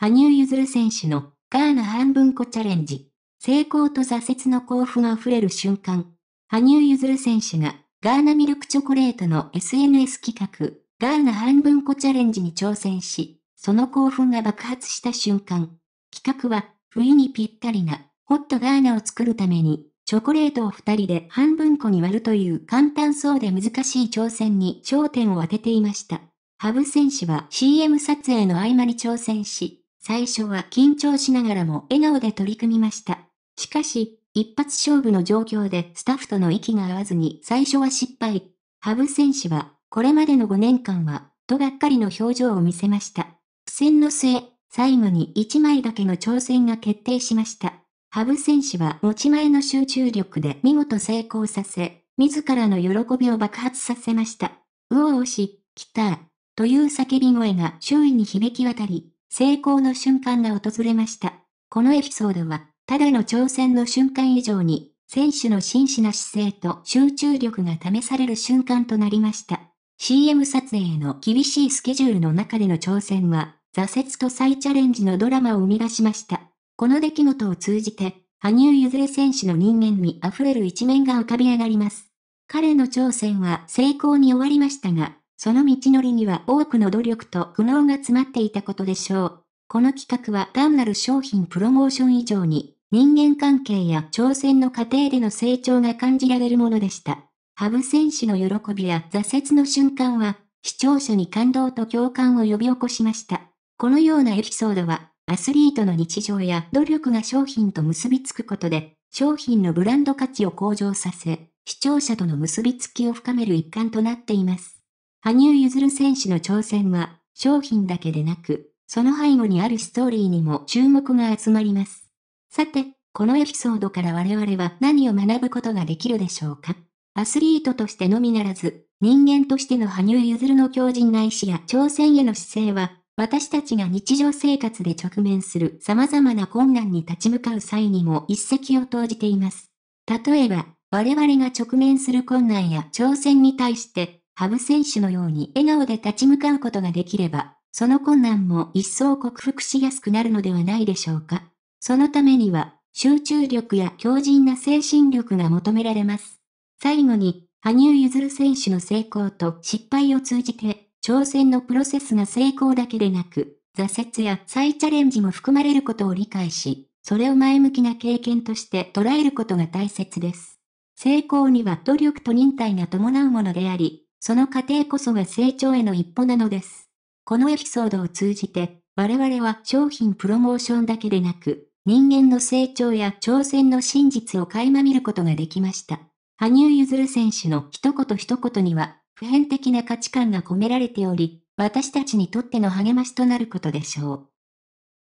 羽生結弦選手のガーナ半分個チャレンジ。成功と挫折の興奮が溢れる瞬間。羽生結弦選手がガーナミルクチョコレートの SNS 企画、ガーナ半分個チャレンジに挑戦し、その興奮が爆発した瞬間。企画は、冬にぴったりな、ホットガーナを作るために、チョコレートを二人で半分個に割るという簡単そうで難しい挑戦に焦点を当てていました。ハブ選手は CM 撮影の合間に挑戦し、最初は緊張しながらも笑顔で取り組みました。しかし、一発勝負の状況でスタッフとの息が合わずに最初は失敗。ハブ選手は、これまでの5年間は、とがっかりの表情を見せました。苦戦の末、最後に1枚だけの挑戦が決定しました。ハブ選手は持ち前の集中力で見事成功させ、自らの喜びを爆発させました。うおーし、来た、という叫び声が周囲に響き渡り、成功の瞬間が訪れました。このエピソードは、ただの挑戦の瞬間以上に、選手の真摯な姿勢と集中力が試される瞬間となりました。CM 撮影の厳しいスケジュールの中での挑戦は、挫折と再チャレンジのドラマを生み出しました。この出来事を通じて、羽生結弦選手の人間味あふれる一面が浮かび上がります。彼の挑戦は成功に終わりましたが、その道のりには多くの努力と苦悩が詰まっていたことでしょう。この企画は単なる商品プロモーション以上に、人間関係や挑戦の過程での成長が感じられるものでした。ハブ選手の喜びや挫折の瞬間は、視聴者に感動と共感を呼び起こしました。このようなエピソードは、アスリートの日常や努力が商品と結びつくことで、商品のブランド価値を向上させ、視聴者との結びつきを深める一環となっています。羽生結弦選手の挑戦は、商品だけでなく、その背後にあるストーリーにも注目が集まります。さて、このエピソードから我々は何を学ぶことができるでしょうかアスリートとしてのみならず、人間としての羽生結弦の強靭な意志や挑戦への姿勢は、私たちが日常生活で直面する様々な困難に立ち向かう際にも一石を投じています。例えば、我々が直面する困難や挑戦に対して、羽生選手のように笑顔で立ち向かうことができれば、その困難も一層克服しやすくなるのではないでしょうか。そのためには、集中力や強靭な精神力が求められます。最後に、羽生結弦選手の成功と失敗を通じて、挑戦のプロセスが成功だけでなく、挫折や再チャレンジも含まれることを理解し、それを前向きな経験として捉えることが大切です。成功には努力と忍耐が伴うものであり、その過程こそが成長への一歩なのです。このエピソードを通じて、我々は商品プロモーションだけでなく、人間の成長や挑戦の真実を垣間見ることができました。羽生結弦選手の一言一言には、普遍的な価値観が込められており、私たちにとっての励ましとなることでしょう。